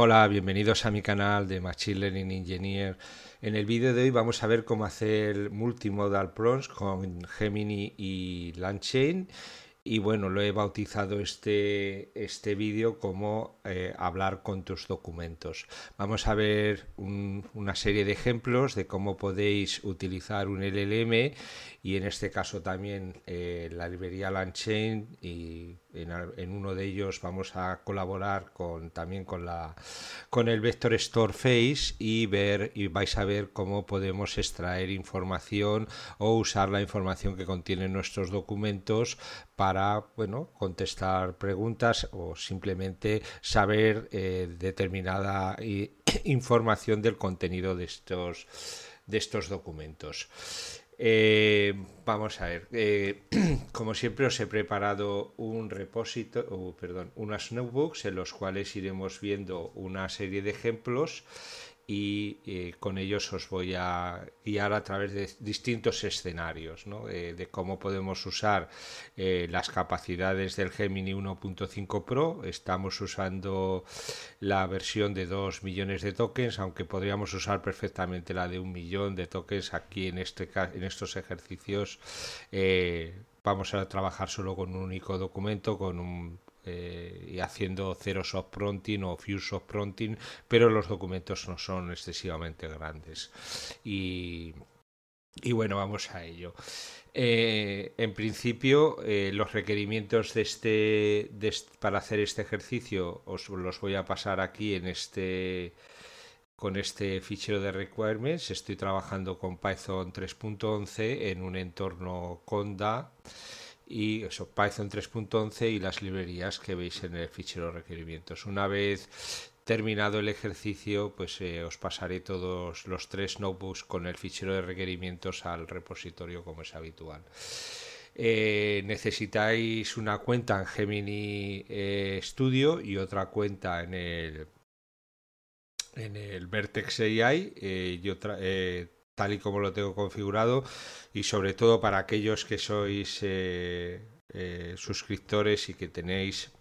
Hola, bienvenidos a mi canal de Machine Learning Engineer. En el vídeo de hoy vamos a ver cómo hacer multimodal prompts con Gemini y LangChain. Y bueno, lo he bautizado este, este vídeo como eh, hablar con tus documentos. Vamos a ver una serie de ejemplos de cómo podéis utilizar un LLM y en este caso también eh, la librería LangChain y en, uno de ellos vamos a colaborar con, también con, la, con el Vector Store Face y, ver, y vais a ver cómo podemos extraer información o usar la información que contienen nuestros documentos para bueno, contestar preguntas o simplemente saber eh, determinada información del contenido de estos, de estos documentos. Eh, vamos a ver, eh, como siempre os he preparado un repósito, perdón, unas notebooks en los cuales iremos viendo una serie de ejemplos y eh, con ellos os voy a guiar a través de distintos escenarios, de cómo podemos usar eh, las capacidades del Gemini 1.5 Pro. Estamos usando la versión de 2 millones de tokens, aunque podríamos usar perfectamente la de un millón de tokens aquí en, este, en estos ejercicios. Eh, vamos a trabajar solo con un único documento, con un eh, y haciendo cero soft prompting o few soft prompting, pero los documentos no son excesivamente grandes. Y, bueno, vamos a ello. Eh, en principio, eh, los requerimientos de este, para hacer este ejercicio os los voy a pasar aquí en este con este fichero de requirements. Estoy trabajando con Python 3.11 en un entorno Conda y eso, Python 3.11 y las librerías que veis en el fichero de requerimientos. Una vez terminado el ejercicio, pues eh, os pasaré todos los tres notebooks con el fichero de requerimientos al repositorio como es habitual. Eh, necesitáis una cuenta en Gemini eh, Studio y otra cuenta en el el Vertex AI tal y como lo tengo configurado y sobre todo para aquellos que sois eh, eh, suscriptores y que tenéis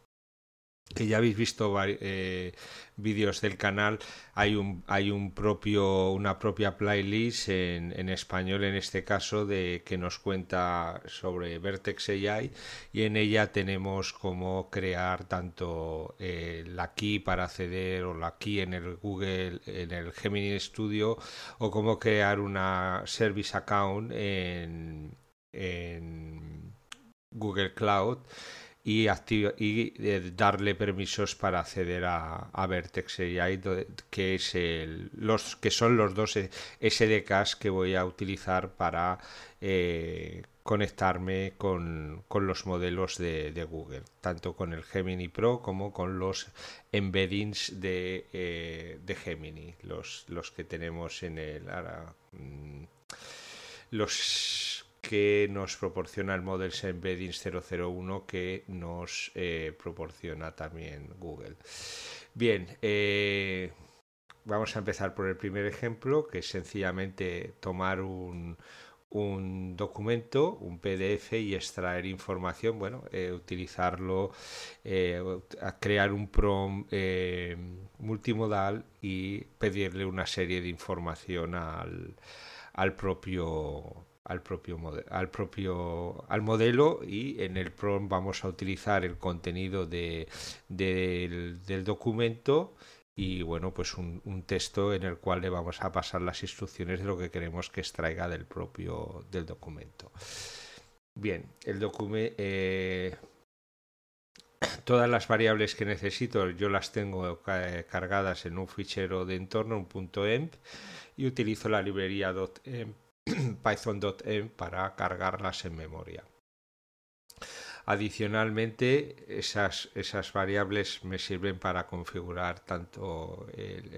que ya habéis visto eh, vídeos del canal, hay un hay un propio una propia playlist en, español en este caso de que nos cuenta sobre Vertex AI y en ella tenemos cómo crear tanto eh, la key para acceder o la key en el Google en el Gemini Studio o cómo crear una service account en Google Cloud y, y eh, darle permisos para acceder a, Vertex AI, que, es los, que son los dos SDKs que voy a utilizar para eh, conectarme con, los modelos de, Google, tanto con el Gemini Pro como con los embeddings eh, de, Gemini, los, los que tenemos en el... Mm, los que nos proporciona el Models Embeddings 001 que nos eh, proporciona también Google. Bien, eh, vamos a empezar por el primer ejemplo, que es sencillamente tomar un, documento, un PDF y extraer información, bueno, eh, utilizarlo, crear un PROM multimodal y pedirle una serie de información al, al propio al propio, al propio al modelo y en el PROM vamos a utilizar el contenido del, documento y bueno pues un, texto en el cual le vamos a pasar las instrucciones de lo que queremos que extraiga del propio del documento bien el documento eh, todas las variables que necesito yo las tengo cargadas en un fichero de entorno un punto .env y utilizo la librería .env python.m e para cargarlas en memoria. Adicionalmente, esas, esas, variables me sirven para configurar tanto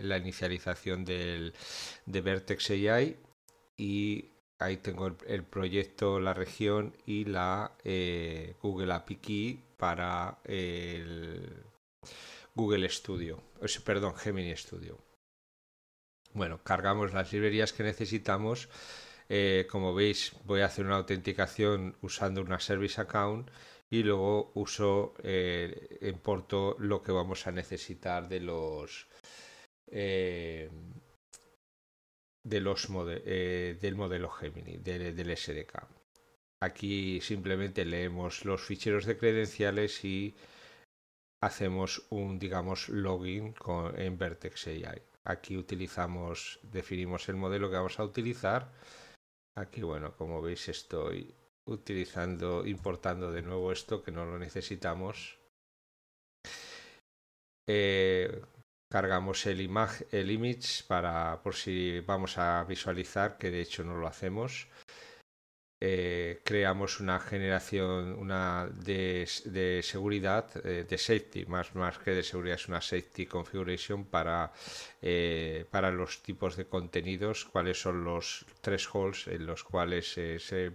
la inicialización del, de Vertex AI y ahí tengo el, proyecto, la región y la eh, Google API Key para el Google Studio, perdón, Gemini Studio. Bueno, cargamos las librerías que necesitamos eh, como veis, voy a hacer una autenticación usando una Service Account y luego uso, eh, importo lo que vamos a necesitar de los... Eh, de los eh, del modelo Gemini, del SDK. Aquí simplemente leemos los ficheros de credenciales y hacemos un, digamos, login con, en Vertex AI. Aquí utilizamos, definimos el modelo que vamos a utilizar Aquí, bueno, como veis estoy utilizando, importando de nuevo esto que no lo necesitamos. Eh, cargamos el, image, el image para por si vamos a visualizar, que de hecho no lo hacemos. Eh, creamos una generación una de, seguridad, eh, de safety, más, más que de seguridad, es una safety configuration para, eh, para los tipos de contenidos, cuáles son los tres holes en los cuales se,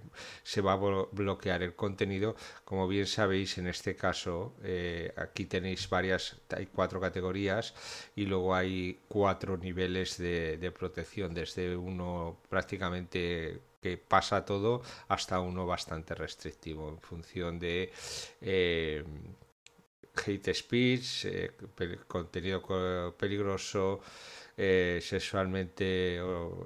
va a bloquear el contenido. Como bien sabéis, en este caso, aquí tenéis varias, hay cuatro categorías y luego hay cuatro niveles de protección, desde uno prácticamente pasa todo hasta uno bastante restrictivo en función de eh, hate speech, eh, contenido peligroso, eh, sexualmente, o,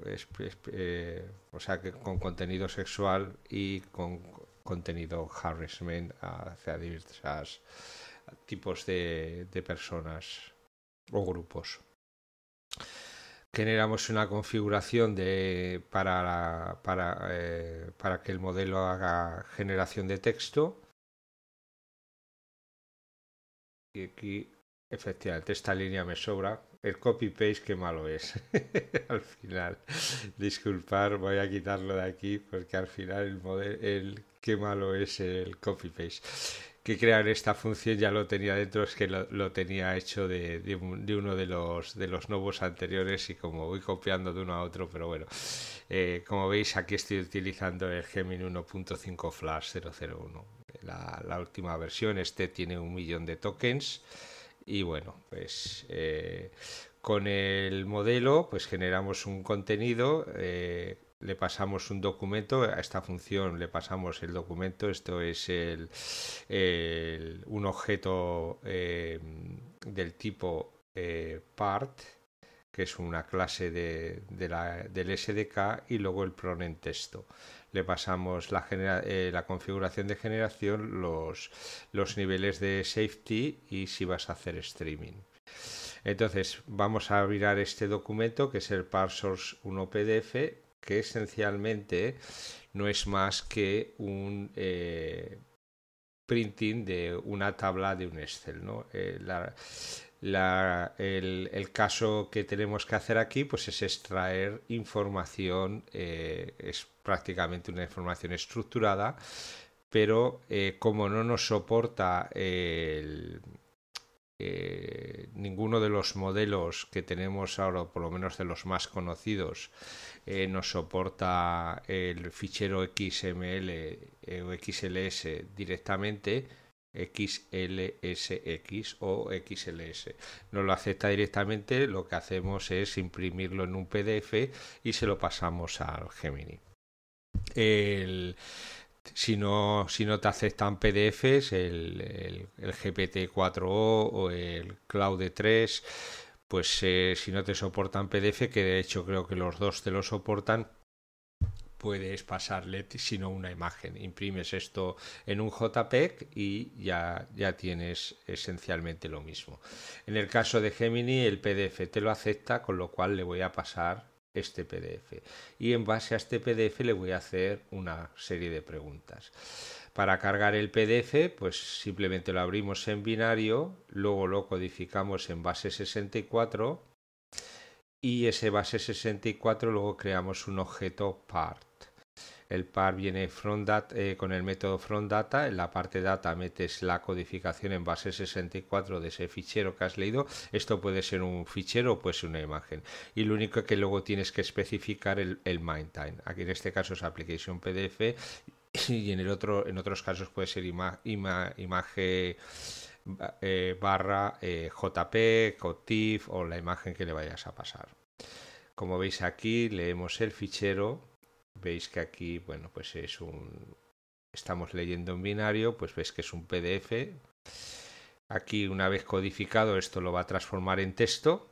sea, que con contenido sexual y con contenido harassment hacia diversos tipos de personas o grupos generamos una configuración de, para, para, eh, para que el modelo haga generación de texto. Y aquí, efectivamente, esta línea me sobra. El copy-paste, qué malo es. al final, disculpar, voy a quitarlo de aquí porque al final el, modelo, el qué malo es el copy-paste crear esta función ya lo tenía dentro, es que lo, tenía hecho de, uno de los, de los nuevos anteriores y como voy copiando de uno a otro, pero bueno, eh, como veis aquí estoy utilizando el Gemini 1.5 Flash 001, la, última versión, este tiene un millón de tokens y bueno, pues... Eh, con el modelo pues generamos un contenido eh, le pasamos un documento, a esta función le pasamos el documento, esto es un objeto eh, del tipo eh, part, que es una clase del SDK, y luego el pronen en texto. Le pasamos la, eh, configuración de generación, los, niveles de safety y si vas a hacer streaming. Entonces vamos a mirar este documento que es el parsource 1 PDF que esencialmente no es más que un eh, printing de una tabla de un Excel. ¿no? Eh, el, caso que tenemos que hacer aquí pues, es extraer información, eh, es prácticamente una información estructurada, pero como no nos soporta ninguno de los modelos que tenemos ahora, por lo menos de los más conocidos, eh, nos soporta el fichero XML eh, o XLS directamente, XLSX o XLS. No lo acepta directamente, lo que hacemos es imprimirlo en un PDF y se lo pasamos al Gemini. si, no, si no te aceptan PDFs, el, el GPT-4O o el Cloud 3 pues eh, si no te soportan PDF, que de hecho creo que los dos te lo soportan, puedes pasarle no una imagen. Imprimes esto en un JPEG y ya, ya tienes esencialmente lo mismo. En el caso de Gemini, el PDF te lo acepta, con lo cual le voy a pasar este PDF. Y en base a este PDF le voy a hacer una serie de preguntas. Para cargar el PDF, pues simplemente lo abrimos en binario, luego lo codificamos en base 64 y ese base 64 luego creamos un objeto part. El part viene from data, eh, con el método data. En la parte data metes la codificación en base 64 de ese fichero que has leído. Esto puede ser un fichero o puede ser una imagen. Y lo único que luego tienes que especificar el, el main time. Aquí en este caso es application PDF y en el otro en otros casos puede ser ima, imagen eh, barra eh, o TIFF o la imagen que le vayas a pasar como veis aquí leemos el fichero veis que aquí bueno pues es un estamos leyendo en binario pues veis que es un pdf aquí una vez codificado esto lo va a transformar en texto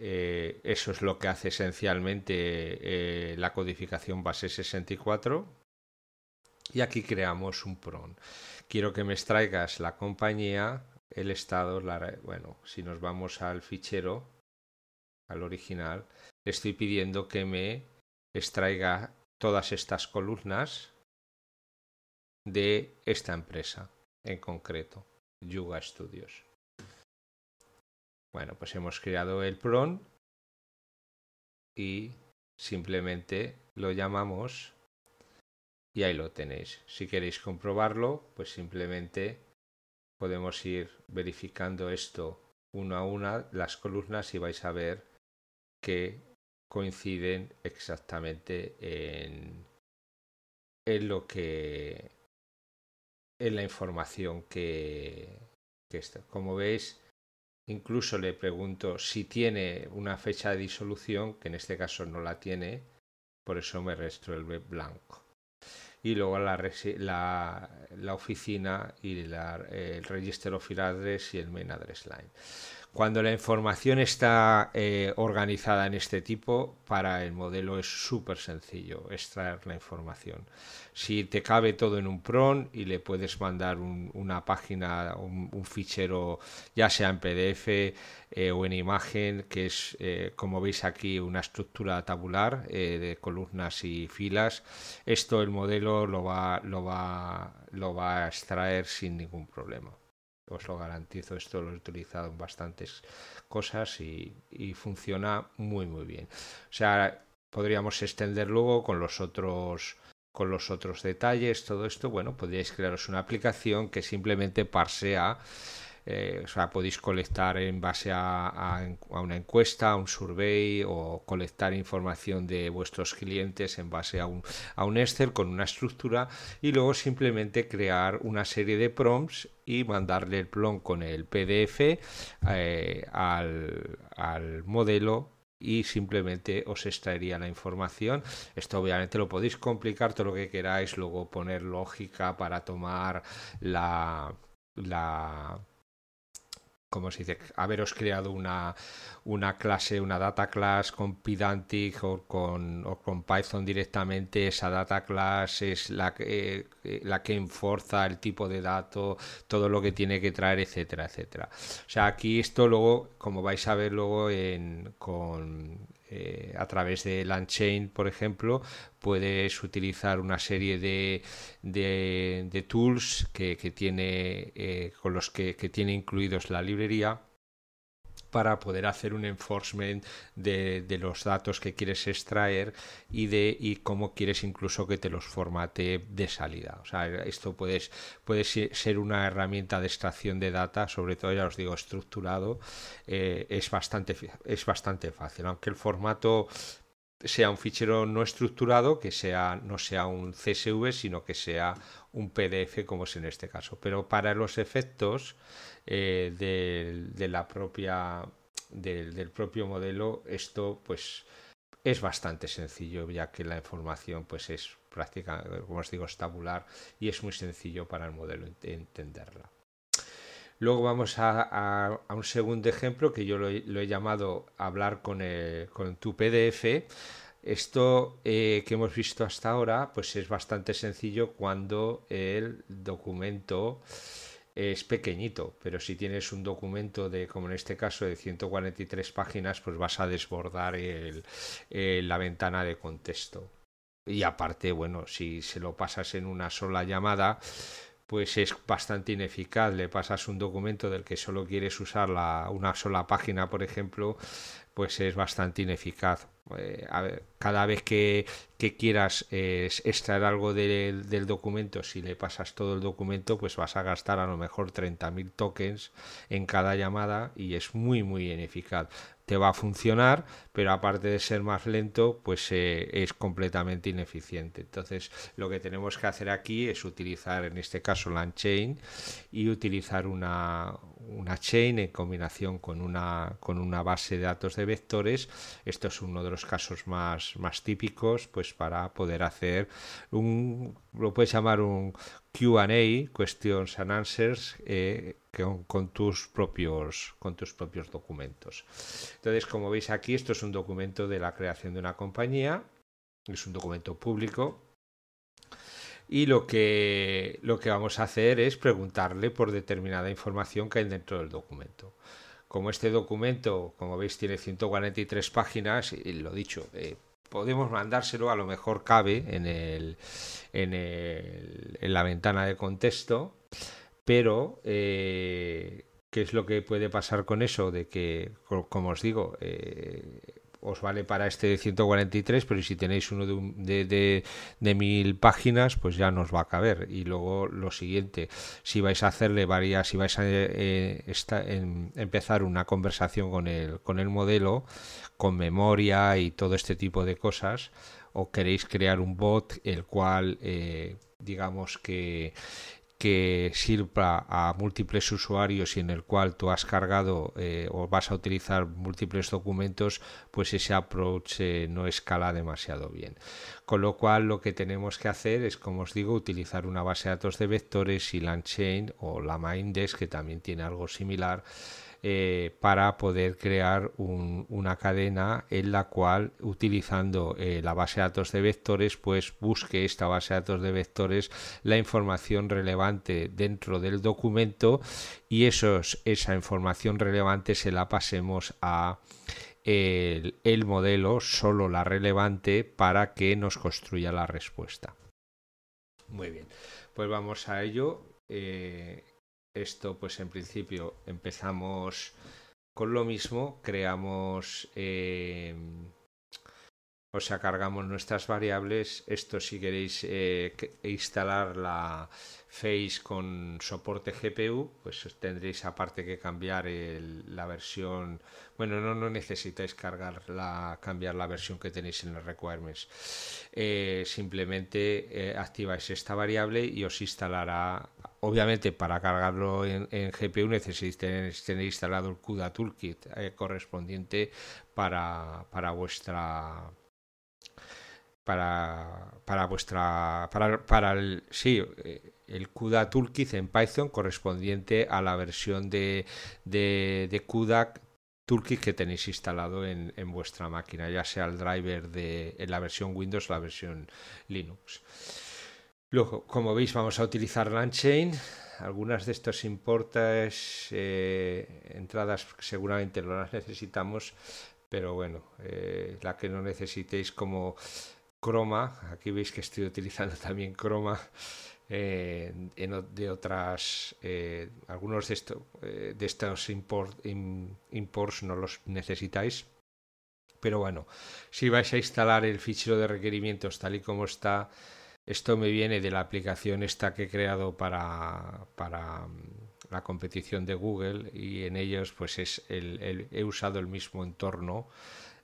eh, eso es lo que hace esencialmente eh, la codificación base 64. Y aquí creamos un PRON. Quiero que me extraigas la compañía, el estado, bueno, si nos vamos al fichero, al original, le estoy pidiendo que me extraiga todas estas columnas de esta empresa en concreto, Yuga Studios. Bueno, pues hemos creado el PRON y simplemente lo llamamos y ahí lo tenéis. Si queréis comprobarlo, pues simplemente podemos ir verificando esto una a una, las columnas, y vais a ver que coinciden exactamente en, en lo que en la información que, que está. Como veis, Incluso le pregunto si tiene una fecha de disolución, que en este caso no la tiene, por eso me web blanco. Y luego la, oficina y el registro of y el main address line. Cuando la información está eh, organizada en este tipo, para el modelo es súper sencillo extraer la información. Si te cabe todo en un PRON y le puedes mandar una página, un, fichero, ya sea en PDF eh, o en imagen, que es, eh, como veis aquí, una estructura tabular de columnas y filas, esto el modelo lo va a extraer sin ningún problema os lo garantizo, esto lo he utilizado en bastantes cosas y, funciona muy muy bien. O sea, podríamos extender luego con los otros con los otros detalles, todo esto, bueno, podríais crearos una aplicación que simplemente parsea eh, podéis colectar en base a, una encuesta, a un survey o colectar información de vuestros clientes en base a un, Excel con una estructura y luego simplemente crear una serie de prompts y mandarle el plon con el PDF eh, al, modelo y simplemente os extraería la información. Esto obviamente lo podéis complicar todo lo que queráis, luego poner lógica para tomar la como se dice, haberos creado una, una clase, una data class con Pidantic o con, o con Python directamente, esa data class es la, que eh, la que enforza el tipo de dato, todo lo que tiene que traer, etcétera, etcétera. O sea, aquí esto luego, como vais a ver luego en, con, eh, a través de Landchain, por ejemplo, puedes utilizar una serie de, de, tools que, tiene, eh, con los que, que, tiene incluidos la librería para poder hacer un enforcement de, los datos que quieres extraer y de y cómo quieres incluso que te los formate de salida. O sea, esto puede ser una herramienta de extracción de data, sobre todo ya os digo, estructurado, eh, es, bastante, es bastante fácil, aunque el formato sea un fichero no estructurado, que sea, no sea un CSV, sino que sea un PDF, como es en este caso. Pero para los efectos eh, de, la propia, del propio modelo, esto pues es bastante sencillo, ya que la información pues es práctica, como os digo, es tabular y es muy sencillo para el modelo entenderla. Luego vamos a, un segundo ejemplo que yo lo, he llamado hablar con, tu PDF. Esto eh, que hemos visto hasta ahora, pues es bastante sencillo cuando el documento es pequeñito, pero si tienes un documento de, como en este caso, de 143 páginas, pues vas a desbordar la ventana de contexto. Y aparte, bueno, si se lo pasas en una sola llamada, pues es bastante ineficaz. Le pasas un documento del que solo quieres usar la, una sola página, por ejemplo, pues es bastante ineficaz. Eh, cada vez que, quieras eh, extraer algo del documento, si le pasas todo el documento, pues vas a gastar a lo mejor 30.000 tokens en cada llamada y es muy, muy ineficaz te va a funcionar, pero aparte de ser más lento, pues eh, es completamente ineficiente. Entonces, lo que tenemos que hacer aquí es utilizar, en este caso, chain y utilizar una, una chain en combinación con una, base de datos de vectores. Esto es uno de los casos más, típicos pues para poder hacer un, lo puedes llamar un QA, questions and answers, eh, tus propios, con tus propios documentos. Entonces, como veis aquí, esto es un documento de la creación de una compañía, es un documento público y lo que, lo que vamos a hacer es preguntarle por determinada información que hay dentro del documento. Como este documento, como veis, tiene 143 páginas, y lo dicho, eh, podemos mandárselo, a lo mejor cabe en, el, en, la ventana de contexto, pero eh, ¿qué es lo que puede pasar con eso? De que, como os digo, eh, os vale para este 143, pero si tenéis uno de, de, de, mil páginas, pues ya nos va a caber. Y luego lo siguiente, si vais a hacerle varias, si vais a eh, empezar una conversación con el, con el modelo, con memoria y todo este tipo de cosas, o queréis crear un bot el cual, eh, digamos que que sirva a múltiples usuarios y en el cual tú has cargado eh, o vas a utilizar múltiples documentos, pues ese approach eh, no escala demasiado bien. Con lo cual lo que tenemos que hacer es, como os digo, utilizar una base de datos de vectores y LandChain o la MindDesk, que también tiene algo similar, eh, para poder crear una cadena en la cual utilizando eh, la base de datos de vectores pues busque esta base de datos de vectores la información relevante dentro del documento y esa información relevante se la pasemos a el, modelo solo la relevante para que nos construya la respuesta. Muy bien, pues vamos a ello. Eh, esto pues en principio empezamos con lo mismo, creamos, em, o sea, cargamos nuestras variables, esto si queréis eh, instalar la, Face con soporte GPU, pues tendréis aparte que cambiar la versión. Bueno, no, no necesitáis cargar cambiar la versión que tenéis en los requirements. Eh, simplemente eh, activáis esta variable y os instalará. Obviamente, para cargarlo en, GPU necesitáis tener instalado el CUDA Toolkit eh, correspondiente para, para vuestra para, para vuestra para, para el sí el CUDA Toolkit en Python correspondiente a la versión de, de, CUDA Toolkit que tenéis instalado en, vuestra máquina, ya sea el driver de en la versión Windows o la versión Linux. Luego, como veis, vamos a utilizar Lanchain. Algunas de estas importas, eh, entradas, seguramente no las necesitamos, pero bueno, eh, la que no necesitéis como Chroma, aquí veis que estoy utilizando también Chroma eh, de otras, eh, algunos de, esto, eh, de estos import, imports no los necesitáis, pero bueno, si vais a instalar el fichero de requerimientos tal y como está, esto me viene de la aplicación esta que he creado para, mm, la competición de Google y en ellos pues es el, he usado el mismo entorno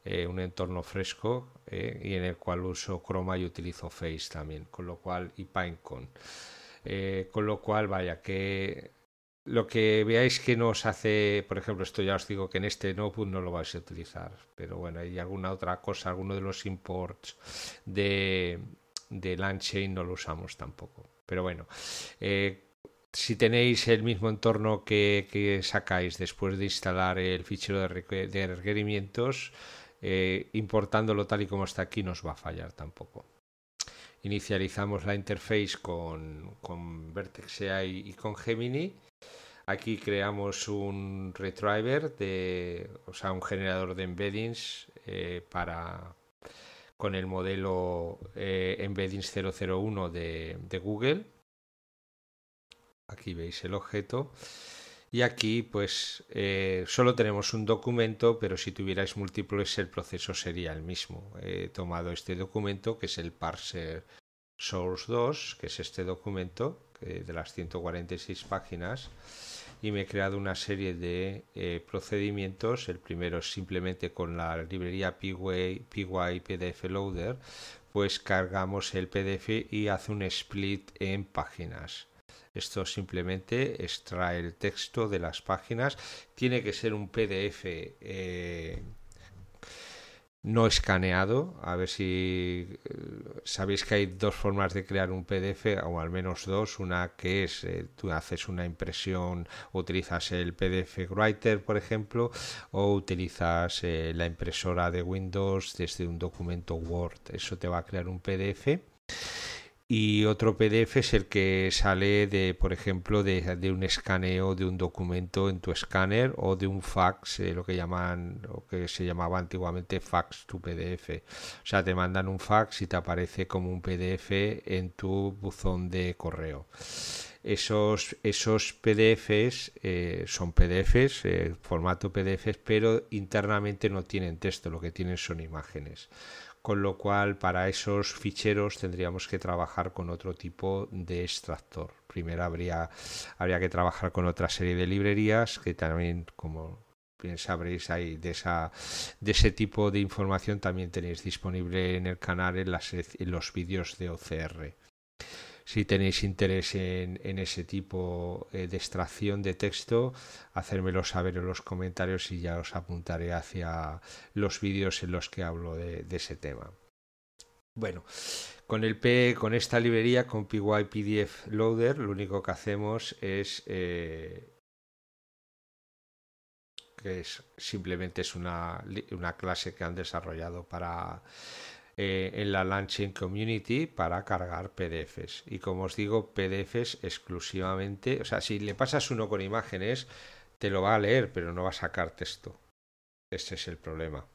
eh, un entorno fresco eh, y en el cual uso Chroma y utilizo Face también, con lo cual y PineCon. Eh, con lo cual, vaya, que lo que veáis que nos hace, por ejemplo, esto ya os digo que en este notebook no lo vais a utilizar, pero bueno, hay alguna otra cosa, alguno de los imports de, de y no lo usamos tampoco. Pero bueno, si tenéis el mismo entorno que, sacáis después de instalar el fichero de, de requerimientos, eh, importándolo tal y como está aquí nos va a fallar tampoco. Inicializamos la interface con, Vertex AI y con Gemini. Aquí creamos un retriever, de, o sea, un generador de embeddings eh, para, con el modelo eh, embeddings 001 de Google. Aquí veis el objeto. Y aquí pues eh, solo tenemos un documento, pero si tuvierais múltiples el proceso sería el mismo. He tomado este documento que es el parser source 2, que es este documento de las 146 páginas, y me he creado una serie de eh, procedimientos. El primero es simplemente con la librería pypdfloader, PDF Loader, pues cargamos el PDF y hace un split en páginas. Esto simplemente extrae el texto de las páginas. Tiene que ser un PDF eh, no escaneado. A ver si eh, sabéis que hay dos formas de crear un PDF, o al menos dos. Una que es eh, tú haces una impresión, utilizas el PDF Writer, por ejemplo, o utilizas la impresora de Windows desde un documento Word. Eso te va a crear un PDF y otro PDF es el que sale de, por ejemplo, de, un escaneo de un documento en tu escáner o de un fax, eh, lo que llaman, lo que se llamaba antiguamente fax to PDF. O sea, te mandan un fax y te aparece como un PDF en tu buzón de correo. Esos, esos PDFs eh, son PDFs, eh, formato PDF, pero internamente no tienen texto, lo que tienen son imágenes con lo cual para esos ficheros tendríamos que trabajar con otro tipo de extractor. Primero habría, habría que trabajar con otra serie de librerías que también, como bien sabréis, hay de, esa, de ese tipo de información también tenéis disponible en el canal en, en los vídeos de OCR si tenéis interés en, ese tipo eh, de extracción de texto, hacérmelo saber en los comentarios y ya os apuntaré hacia los vídeos en los que hablo de, ese tema. Bueno, con el P, con esta librería, con PyPDF Loader, lo único que hacemos es eh, que es simplemente es una clase que han desarrollado para eh, en la Launching Community para cargar PDFs. Y como os digo, PDFs exclusivamente, o sea, si le pasas uno con imágenes, te lo va a leer, pero no va a sacar texto. ese es el problema.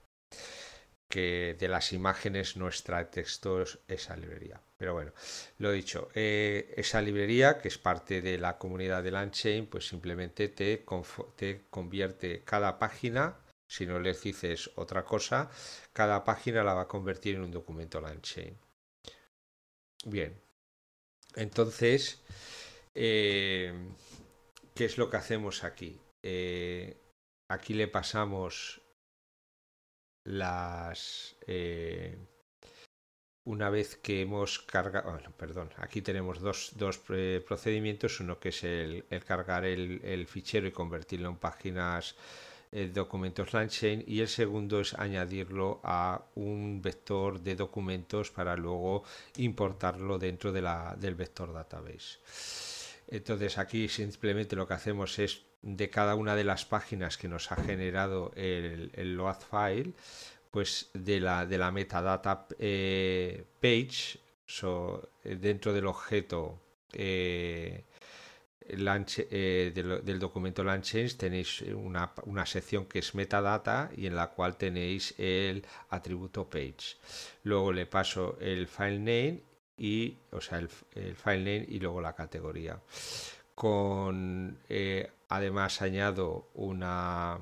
Que de las imágenes nuestra extrae texto esa librería. Pero bueno, lo dicho, eh, esa librería que es parte de la comunidad de Lanchain, pues simplemente te, te convierte cada página si no les dices otra cosa, cada página la va a convertir en un documento LandChain. Bien, entonces, eh, ¿qué es lo que hacemos aquí? Eh, aquí le pasamos las... Eh, una vez que hemos cargado, ah, perdón, aquí tenemos dos, dos procedimientos, uno que es el, cargar el, fichero y convertirlo en páginas el documento y el segundo es añadirlo a un vector de documentos para luego importarlo dentro de la, del vector database. Entonces aquí simplemente lo que hacemos es de cada una de las páginas que nos ha generado el, load file, pues de la, de la metadata eh, page, eh, dentro del objeto eh, eh, del, documento LandChange tenéis una, sección que es metadata y en la cual tenéis el atributo page. Luego le paso el file name y, o sea, el, file name y luego la categoría. Con, eh, además añado una,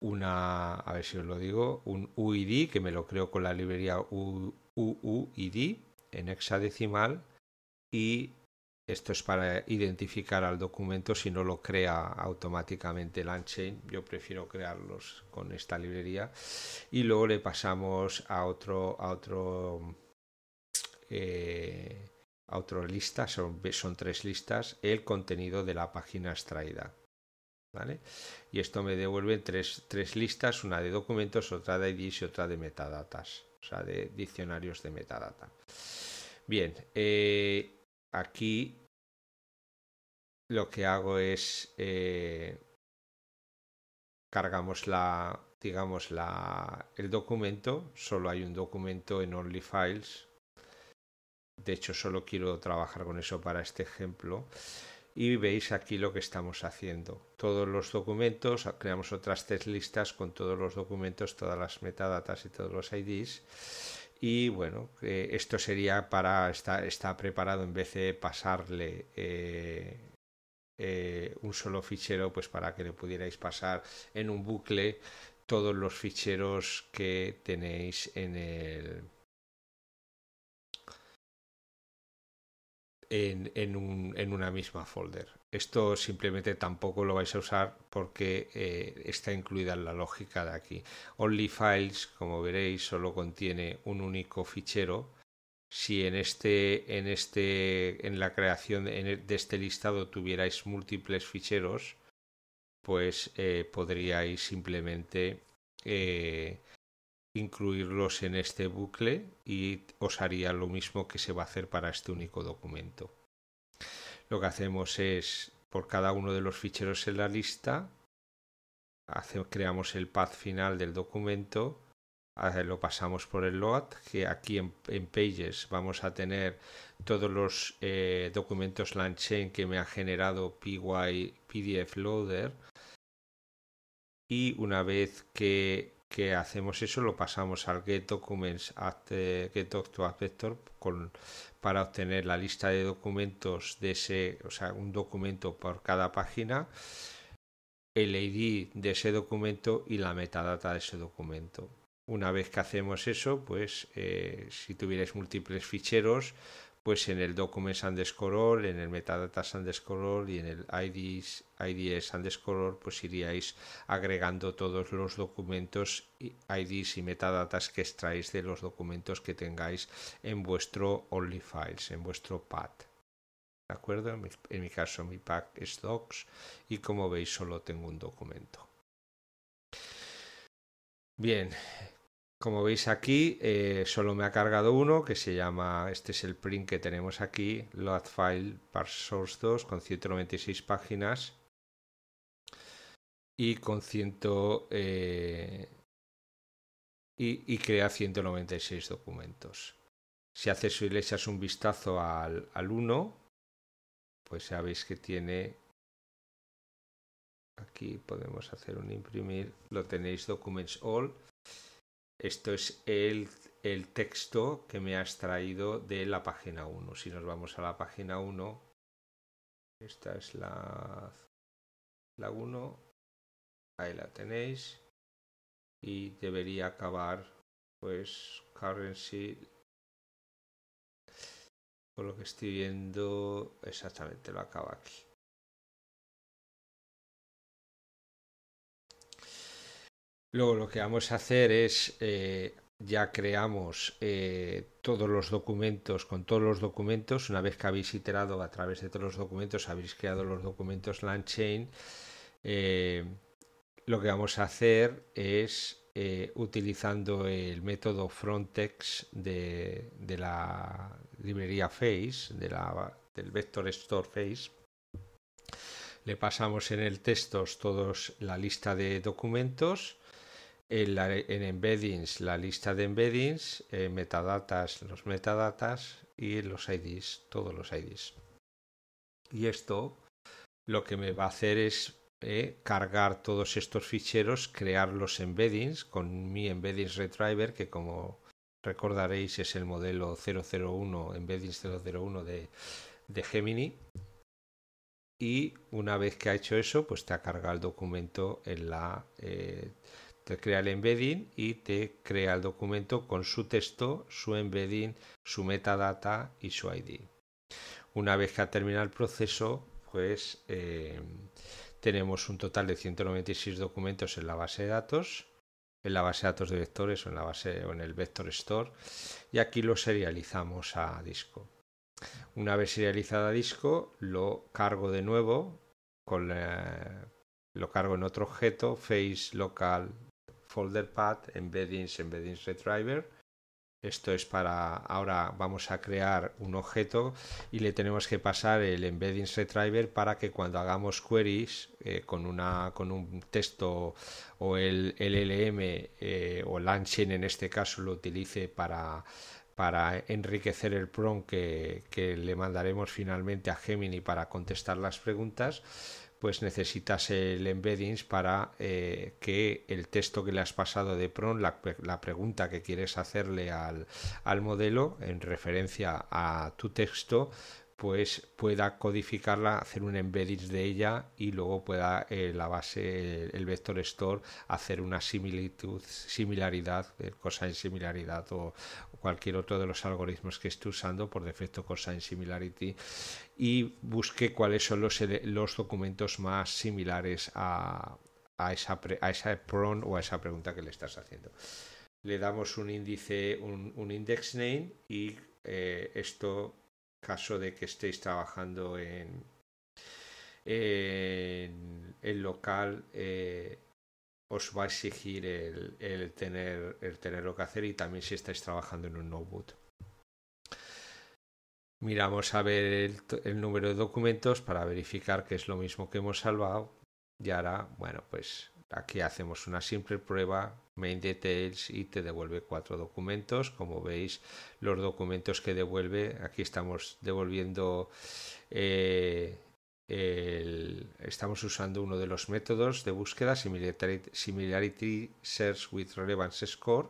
una, a ver si os lo digo, un UID que me lo creo con la librería UUID en hexadecimal y esto es para identificar al documento si no lo crea automáticamente el Unchain. Yo prefiero crearlos con esta librería y luego le pasamos a otro a otro eh, otra lista. Son, tres listas. El contenido de la página extraída. Y esto me devuelve tres, listas, una de documentos, otra de IDs y otra de metadatas, o sea, de diccionarios de metadata. Bien, eh, aquí lo que hago es eh, cargamos la digamos el documento solo hay un documento en only files de hecho solo quiero trabajar con eso para este ejemplo y veis aquí lo que estamos haciendo todos los documentos creamos otras tres listas con todos los documentos todas las metadatas y todos los ids y bueno, esto sería para estar está preparado en vez de pasarle eh, eh, un solo fichero, pues para que le pudierais pasar en un bucle todos los ficheros que tenéis en el en, una misma folder. Esto simplemente tampoco lo vais a usar porque eh, está incluida en la lógica de aquí. Only files, como veréis, solo contiene un único fichero. Si en este, en este, en la creación de este listado tuvierais múltiples ficheros, pues eh, podríais simplemente eh, incluirlos en este bucle y os haría lo mismo que se va a hacer para este único documento. Lo que hacemos es por cada uno de los ficheros en la lista creamos el path final del documento lo pasamos por el load que aquí en, pages vamos a tener todos los eh, documentos Lanchain que me ha generado PY, pdf loader y una vez que que hacemos eso, lo pasamos al get documents eh, get vector para obtener la lista de documentos de ese, o sea, un documento por cada página, el ID de ese documento y la metadata de ese documento. Una vez que hacemos eso, pues eh, si tuvierais múltiples ficheros, pues en el documents underscore all, en el metadata underscore all y en el IDs, IDs underscore all, pues iríais agregando todos los documentos, IDs y metadatas que extraéis de los documentos que tengáis en vuestro Only Files, en vuestro pad. ¿De acuerdo? En mi, caso mi pack es docs y como veis solo tengo un documento. Bien, como veis aquí, eh, solo me ha cargado uno que se llama, este es el print que tenemos aquí, load file source 2 con 196 páginas y con eh, y, crea 196 documentos. Si haces le un vistazo al, al 1, pues ya veis que tiene aquí podemos hacer un imprimir, lo tenéis documents all esto es el, texto que me has traído de la página 1. Si nos vamos a la página 1, esta es la, la 1, ahí la tenéis y debería acabar pues currency por lo que estoy viendo exactamente lo acaba aquí Luego lo que vamos a hacer es, eh, ya creamos eh, todos los documentos, con todos los documentos, una vez que habéis iterado a través de todos los documentos, habéis creado los documentos LandChain, eh, lo que vamos a hacer es, utilizando el método frontex de, la librería face, del vector store face, le pasamos en el texto todos la lista de documentos en, embeddings la lista de embeddings, eh, metadatas los metadatas y en los IDs, todos los IDs. Y esto lo que me va a hacer es eh, cargar todos estos ficheros, crear los embeddings con mi embeddings retriever que como recordaréis es el modelo 001, embeddings 001 de, de Gemini. Y una vez que ha hecho eso, pues te ha cargado el documento en la... Eh, te crea el embedding y te crea el documento con su texto, su embedding, su metadata y su ID. Una vez que ha terminado el proceso, pues eh, tenemos un total de 196 documentos en la base de datos, en la base de datos de vectores o en, la base, en el Vector Store, y aquí lo serializamos a disco. Una vez serializado a disco, lo cargo de nuevo, con eh, lo cargo en otro objeto, face local folder path, embeddings, embeddings retriever. Esto es para ahora vamos a crear un objeto y le tenemos que pasar el embeddings retriever para que cuando hagamos queries eh, con, una, con un texto o el LLM eh, o launching en este caso lo utilice para, para enriquecer el prompt que, que le mandaremos finalmente a Gemini para contestar las preguntas pues necesitas el embeddings para eh, que el texto que le has pasado de prompt, la, pregunta que quieres hacerle al, modelo en referencia a tu texto, pues pueda codificarla, hacer un embedding de ella y luego pueda eh, la base, el, vector store, hacer una similitud, similaridad, eh, cosa en similaridad o, cualquier otro de los algoritmos que esté usando por defecto cosine similarity y busque cuáles son los, los documentos más similares a, esa, a esa o a esa pregunta que le estás haciendo. Le damos un índice, un, index name y eh, esto, caso de que estéis trabajando en, el local, eh, os va a exigir el, el, tener, lo que hacer y también si estáis trabajando en un notebook. Miramos a ver el, número de documentos para verificar que es lo mismo que hemos salvado. Y ahora, bueno, pues aquí hacemos una simple prueba, main details, y te devuelve cuatro documentos. Como veis, los documentos que devuelve, aquí estamos devolviendo eh, estamos usando uno de los métodos de búsqueda, Similarity, Search with Relevance Score.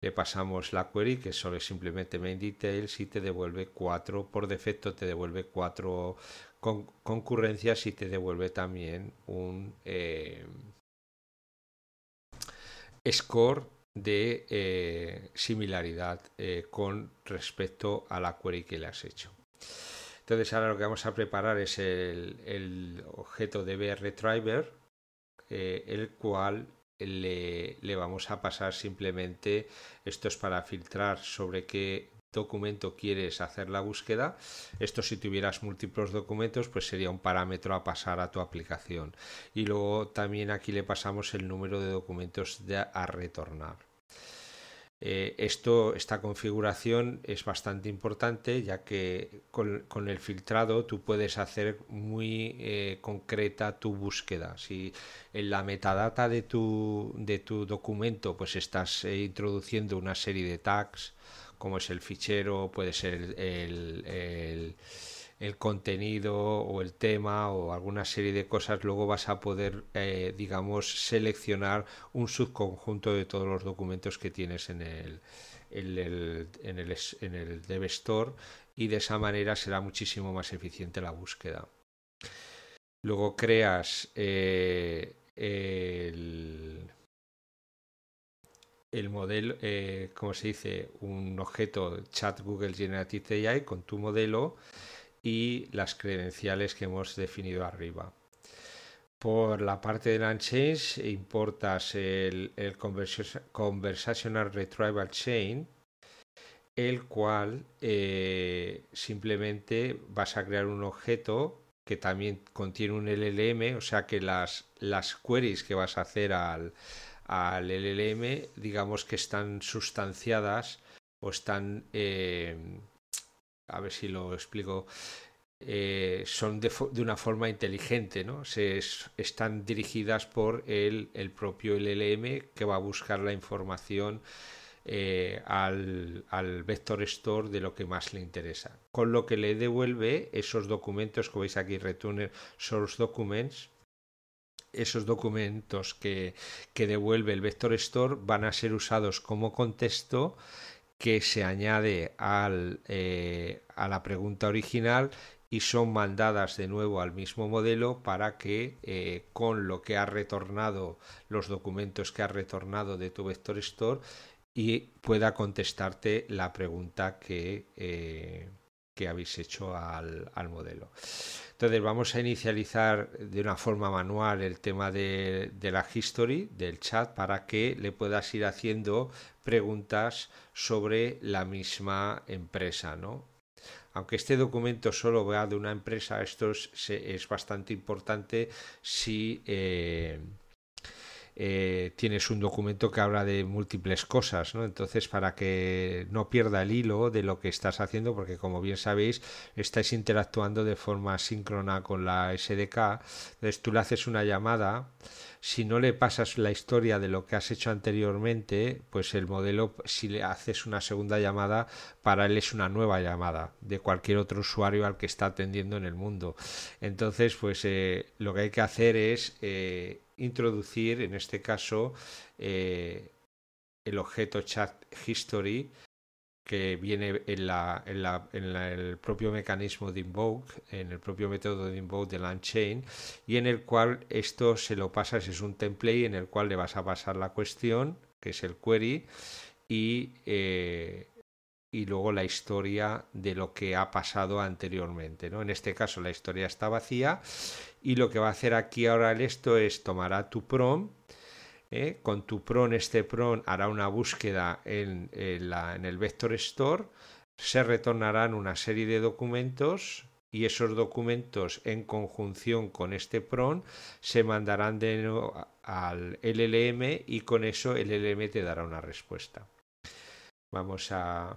Le pasamos la query, que solo es simplemente main details, y te devuelve 4. Por defecto te devuelve cuatro con, concurrencias y te devuelve también un eh, score de eh, similaridad eh, con respecto a la query que le has hecho. Entonces ahora lo que vamos a preparar es el, objeto de BR driver, eh, el cual le, le, vamos a pasar simplemente, esto es para filtrar sobre qué documento quieres hacer la búsqueda. Esto si tuvieras múltiples documentos, pues sería un parámetro a pasar a tu aplicación. Y luego también aquí le pasamos el número de documentos de, a retornar. Eh, esto, esta configuración es bastante importante ya que con, el filtrado tú puedes hacer muy eh, concreta tu búsqueda. Si en la metadata de tu, de tu documento pues estás eh, introduciendo una serie de tags como es el fichero, puede ser el el contenido o el tema o alguna serie de cosas, luego vas a poder, eh, digamos, seleccionar un subconjunto de todos los documentos que tienes en el, en el, DevStore y de esa manera será muchísimo más eficiente la búsqueda. Luego creas eh, el modelo, eh, como se dice, un objeto chat Google Generative AI con tu modelo y las credenciales que hemos definido arriba. Por la parte de Unchained importas el, Conversational Retrieval Chain, el cual eh, simplemente vas a crear un objeto que también contiene un LLM, o sea que las, las queries que vas a hacer al, al LLM, digamos que están sustanciadas o están eh, a ver si lo explico, eh, son de, una forma inteligente, ¿no? Se están dirigidas por el, propio LLM que va a buscar la información eh, al, vector store de lo que más le interesa. Con lo que le devuelve esos documentos que veis aquí, return source documents, esos documentos que, que devuelve el vector store van a ser usados como contexto que se añade al, eh, a la pregunta original y son mandadas de nuevo al mismo modelo para que eh, con lo que ha retornado los documentos que ha retornado de tu vector store y pueda contestarte la pregunta que, eh, que habéis hecho al, modelo. Entonces vamos a inicializar de una forma manual el tema de, de la history del chat para que le puedas ir haciendo preguntas sobre la misma empresa, ¿no? Aunque este documento solo vea de una empresa, esto es, bastante importante si eh, eh, tienes un documento que habla de múltiples cosas, ¿no? Entonces, para que no pierda el hilo de lo que estás haciendo, porque como bien sabéis, estáis interactuando de forma síncrona con la SDK, entonces tú le haces una llamada si no le pasas la historia de lo que has hecho anteriormente, pues el modelo, si le haces una segunda llamada, para él es una nueva llamada de cualquier otro usuario al que está atendiendo en el mundo. Entonces, pues eh, lo que hay que hacer es eh, introducir, en este caso, eh, el objeto chat history que viene en, en, el propio mecanismo de Invoke, en el propio método de Invoke de Unchain, y en el cual esto se lo pasas, es un template en el cual le vas a pasar la cuestión, que es el query, eh, y, luego la historia de lo que ha pasado anteriormente. ¿no? En este caso la historia está vacía, y lo que va a hacer aquí ahora el esto es tomará tu prompt ¿eh? con tu PRON, este PRON hará una búsqueda en, el Vector Store, se retornarán una serie de documentos y esos documentos en conjunción con este PRON se mandarán de al LLM y con eso el LLM te dará una respuesta. Vamos a,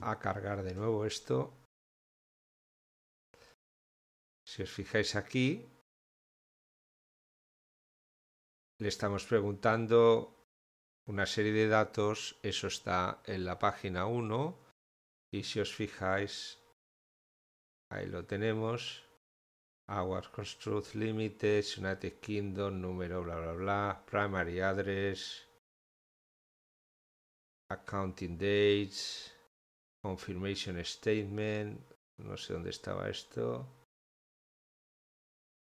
a cargar de nuevo esto. Si os fijáis aquí, le estamos preguntando una serie de datos, eso está en la página 1 y si os fijáis, ahí lo tenemos. Our Construct Limited, United Kingdom, número, bla, bla, bla, primary address, accounting dates, confirmation statement, no sé dónde estaba esto,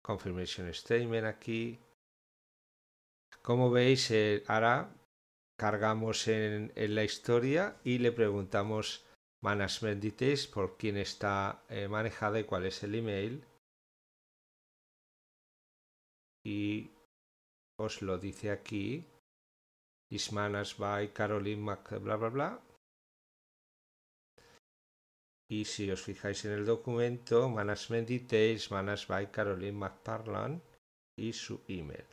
confirmation statement aquí, como veis, ahora cargamos en, la historia y le preguntamos management details por quién está eh, manejada y cuál es el email. Y os lo dice aquí. Is managed by Caroline Mac, bla bla bla. Y si os fijáis en el documento, Management Details, Managed by Caroline McParland y su email.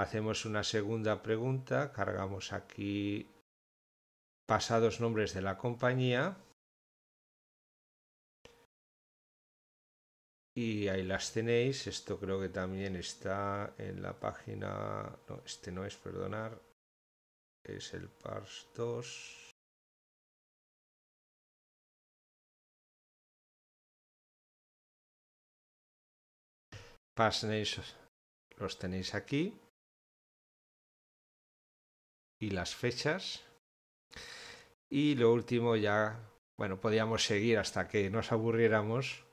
Hacemos una segunda pregunta, cargamos aquí pasados nombres de la compañía y ahí las tenéis. Esto creo que también está en la página, no, este no es, perdonar, es el Pars 2. names. los tenéis aquí y las fechas. Y lo último ya, bueno, podíamos seguir hasta que nos aburriéramos.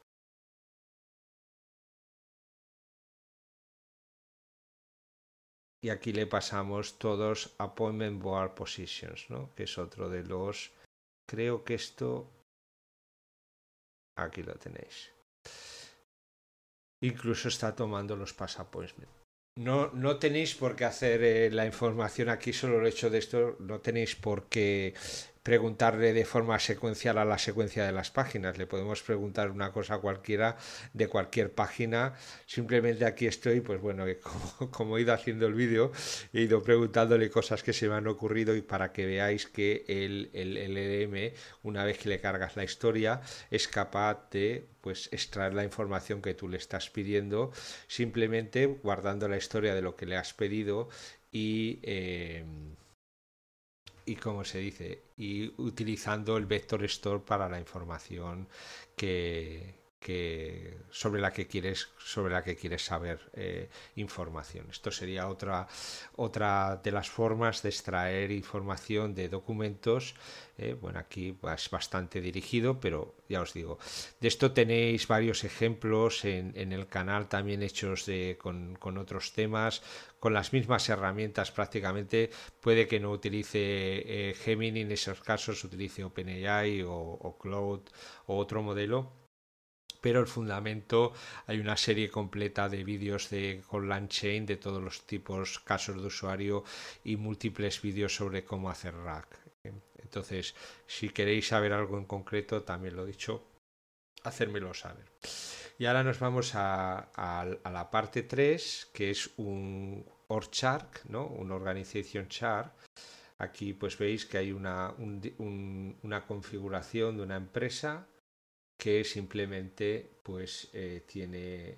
Y aquí le pasamos todos Appointment Board Positions, ¿no? Que es otro de los... Creo que esto... Aquí lo tenéis. Incluso está tomando los appointments no, no tenéis por qué hacer eh, la información aquí, solo el hecho de esto, no tenéis por qué preguntarle de forma secuencial a la secuencia de las páginas, le podemos preguntar una cosa cualquiera de cualquier página, simplemente aquí estoy, pues bueno, como, he ido haciendo el vídeo, he ido preguntándole cosas que se me han ocurrido y para que veáis que el, el, e una vez que le cargas la historia, es capaz de pues extraer la información que tú le estás pidiendo, simplemente guardando la historia de lo que le has pedido y eh, y como se dice, y utilizando el vector store para la información que, sobre la que quieres sobre la que quieres saber eh, información esto sería otra otra de las formas de extraer información de documentos eh, bueno aquí es bastante dirigido pero ya os digo de esto tenéis varios ejemplos en, el canal también hechos con, otros temas con las mismas herramientas prácticamente puede que no utilice eh, Gemini en esos casos utilice OpenAI o, o Cloud o otro modelo pero el fundamento hay una serie completa de vídeos de con Chain de todos los tipos, casos de usuario y múltiples vídeos sobre cómo hacer rack. Entonces, si queréis saber algo en concreto, también lo he dicho, hacérmelo saber. Y ahora nos vamos a, la parte 3, que es un org chart, ¿no? un organization chart. Aquí pues veis que hay una, una configuración de una empresa que simplemente pues eh, tiene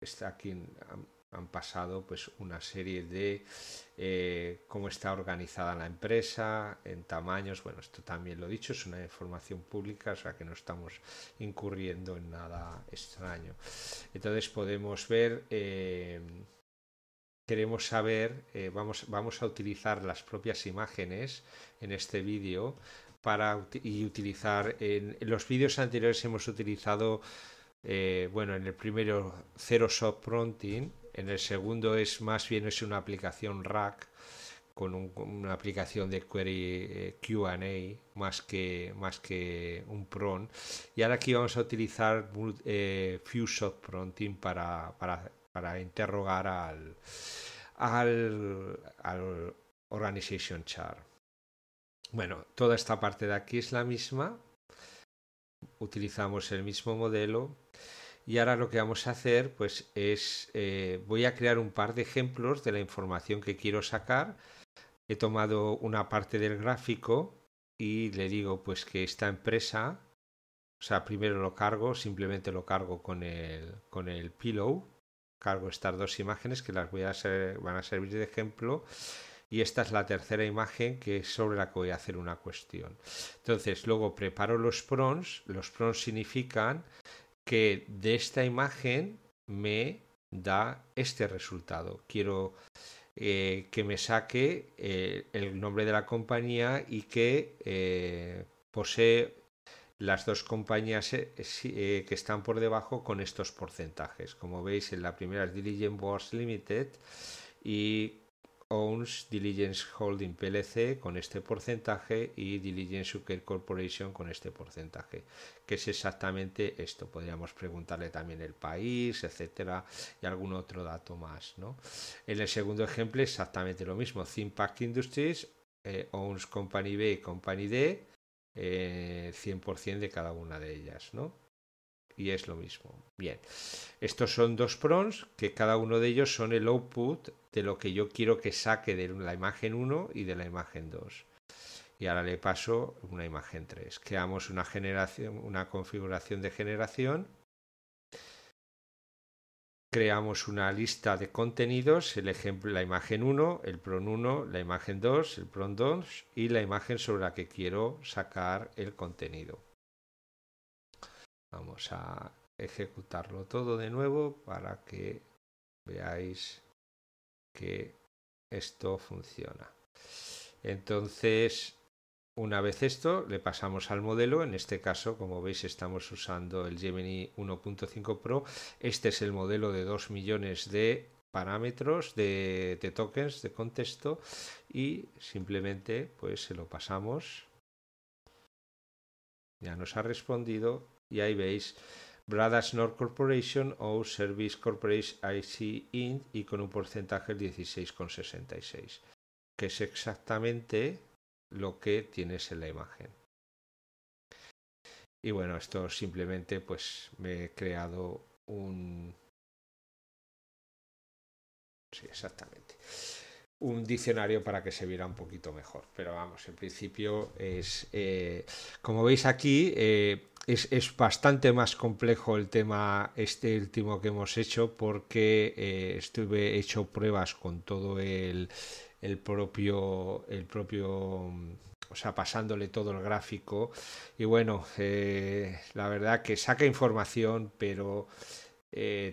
está aquí han, pasado pues una serie de eh, cómo está organizada la empresa en tamaños bueno esto también lo he dicho es una información pública o sea que no estamos incurriendo en nada extraño entonces podemos ver eh, queremos saber, vamos, vamos a utilizar las propias imágenes en este vídeo para y utilizar en, los vídeos anteriores hemos utilizado eh, bueno en el primero cero soft Prompting en el segundo es más bien es una aplicación Rack con una aplicación de query eh, Q&A más que más que un prompt y ahora aquí vamos a utilizar eh, few shot prompting para, para, para interrogar al al, al organization chart bueno, toda esta parte de aquí es la misma. Utilizamos el mismo modelo. Y ahora lo que vamos a hacer, pues es, eh, voy a crear un par de ejemplos de la información que quiero sacar. He tomado una parte del gráfico y le digo, pues que esta empresa, o sea, primero lo cargo, simplemente lo cargo con el, con el pillow. Cargo estas dos imágenes que las voy van a servir de ejemplo y esta es la tercera imagen que es sobre la que voy a hacer una cuestión. Entonces, luego preparo los prongs. Los prongs significan que de esta imagen me da este resultado. Quiero eh, que me saque eh, el nombre de la compañía y que eh, posee las dos compañías que están por debajo con estos porcentajes. Como veis, en la primera es Diligent Boards Limited y owns Diligence Holding PLC con este porcentaje y Diligence Sucre Corporation con este porcentaje. que es exactamente esto? Podríamos preguntarle también el país, etcétera, y algún otro dato más. ¿no? En el segundo ejemplo, exactamente lo mismo. zimpack Industries eh, owns Company B y Company D, 100% eh, de cada una de ellas. ¿no? y es lo mismo. Bien, estos son dos prongs que cada uno de ellos son el output de lo que yo quiero que saque de la imagen 1 y de la imagen 2. Y ahora le paso una imagen 3. Creamos una generación, una configuración de generación. Creamos una lista de contenidos, el ejemplo, la imagen 1, el PRON 1, la imagen 2, el PRON 2 y la imagen sobre la que quiero sacar el contenido. Vamos a ejecutarlo todo de nuevo para que veáis que esto funciona. Entonces, una vez esto, le pasamos al modelo. En este caso, como veis, estamos usando el Gemini 1.5 Pro. Este es el modelo de 2 millones de parámetros de, de, tokens de contexto y simplemente pues se lo pasamos ya nos ha respondido y ahí veis Bradas North Corporation o Service Corporation IC Inc. y con un porcentaje del 16,66, que es exactamente lo que tienes en la imagen. Y bueno, esto simplemente pues me he creado un... Sí, exactamente un diccionario para que se viera un poquito mejor. Pero vamos, en principio es, eh, como veis aquí, eh, es, bastante más complejo el tema este último que hemos hecho porque eh, estuve hecho pruebas con todo el, el propio, el propio o sea, pasándole todo el gráfico. Y bueno, la verdad que saca información, pero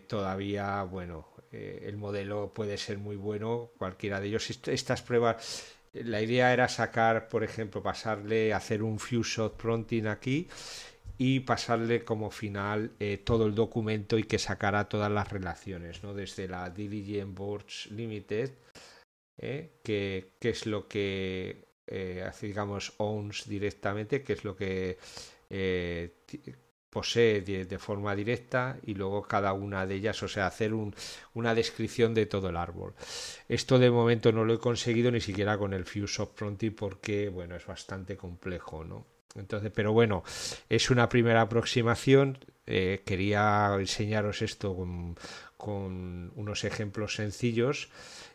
todavía, bueno, eh, el modelo puede ser muy bueno, cualquiera de ellos. estas pruebas, la idea era sacar, por ejemplo, pasarle, hacer un few shot prompting aquí y pasarle como final eh, todo el documento y que sacara todas las relaciones, ¿no? Desde la Diligent Boards Limited, ¿eh? que, que, es lo que digamos, owns directamente, que es lo que posee de, forma directa y luego cada una de ellas, o sea, hacer una descripción de todo el árbol. Esto de momento no lo he conseguido ni siquiera con el Fuse of Pronti porque, bueno, es bastante complejo, ¿no? Entonces, pero bueno, es una primera aproximación. Eh, quería enseñaros esto con, con unos ejemplos sencillos.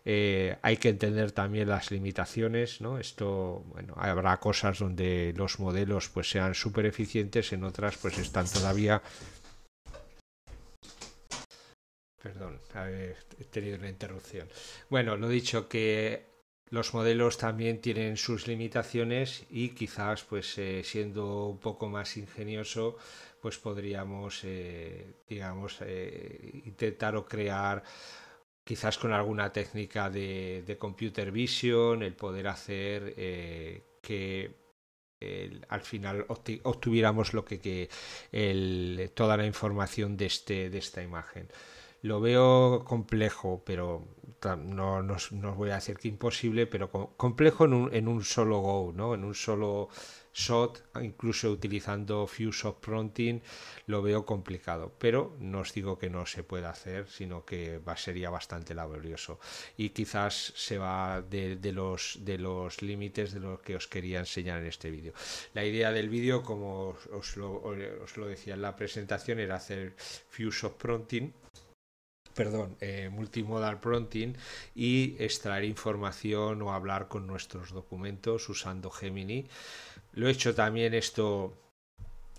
Eh, hay que entender también las limitaciones, ¿no? Esto, bueno, habrá cosas donde los modelos pues sean súper eficientes, en otras pues están todavía... Perdón, he tenido una interrupción. Bueno, lo dicho, que los modelos también tienen sus limitaciones y quizás pues eh, siendo un poco más ingenioso pues podríamos, eh, digamos, eh, intentar o crear quizás con alguna técnica de, computer vision, el poder hacer eh, que al final obtuviéramos lo que, toda la información de, este, de esta imagen. Lo veo complejo, pero no, no, voy a decir que imposible, pero complejo en un, en un solo go, ¿no? En un solo Shot, incluso utilizando Fuse of Prompting, lo veo complicado. Pero no os digo que no se pueda hacer, sino que va, sería bastante laborioso. Y quizás se va de, los, de los límites de lo que os quería enseñar en este vídeo. La idea del vídeo, como os lo, os lo decía en la presentación, era hacer Fuse of Prompting perdón, eh, multimodal prompting y extraer información o hablar con nuestros documentos usando Gemini. Lo he hecho también esto,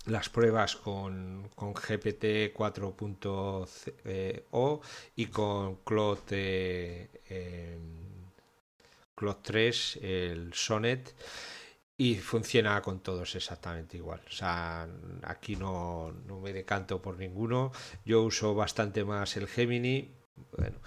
las pruebas con, con GPT 4.0 y con Claude, 3, eh, em, el Sonnet y funciona con todos exactamente igual. O sea, aquí no, me decanto por ninguno. Yo uso bastante más el Gemini. Bueno,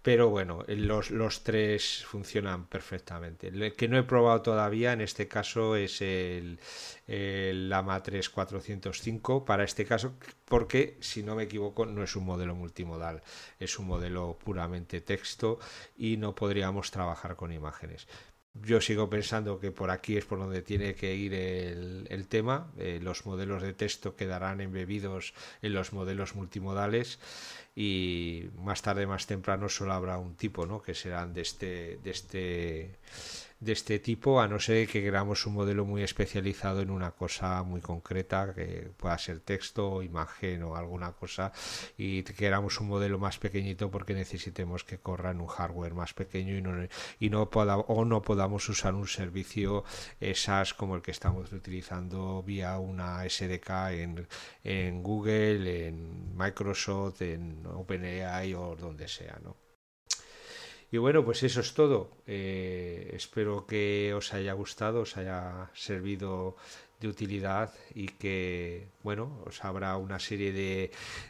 pero bueno, los, tres funcionan perfectamente. El que no he probado todavía en este caso es el, el AMA 3405 para este caso, porque si no me equivoco, no es un modelo multimodal, es un modelo puramente texto y no podríamos trabajar con imágenes yo sigo pensando que por aquí es por donde tiene que ir el, tema. Eh, los modelos de texto quedarán embebidos en los modelos multimodales y más tarde, más temprano, solo habrá un tipo, ¿no? Que serán de este, de este, de este tipo, a no ser que queramos un modelo muy especializado en una cosa muy concreta, que pueda ser texto, imagen o alguna cosa, y queramos un modelo más pequeñito porque necesitemos que corra en un hardware más pequeño y no, y no o no podamos usar un servicio esas eh, como el que estamos utilizando vía una SDK en, en Google, en Microsoft, en OpenAI o donde sea, ¿no? Y bueno, pues eso es todo. Eh, espero que os haya gustado, os haya servido utilidad y que, bueno, os pues habrá una serie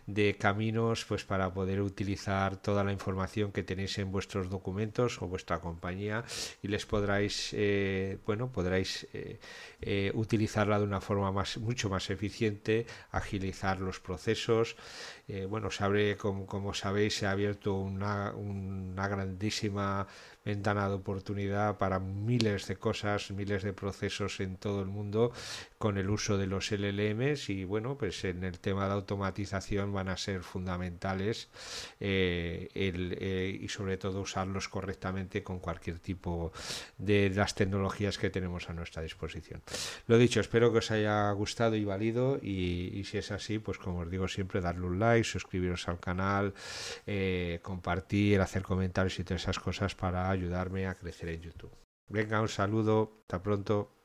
de, caminos pues para poder utilizar toda la información que tenéis en vuestros documentos o vuestra compañía y les podráis, eh, bueno, podráis eh, eh, utilizarla de una forma más, mucho más eficiente, agilizar los procesos. bueno, se abre, como, como sabéis, se ha abierto una, una grandísima ventana de oportunidad para miles de cosas, miles de procesos en todo el mundo con el uso de los LLMs y bueno, pues en el tema de automatización van a ser fundamentales eh, el, eh, y sobre todo usarlos correctamente con cualquier tipo de las tecnologías que tenemos a nuestra disposición. Lo dicho, espero que os haya gustado y valido y, si es así, pues como os digo siempre, darle un like, suscribiros al canal, eh, compartir, hacer comentarios y todas esas cosas para ayudarme a crecer en YouTube. Venga, un saludo, hasta pronto.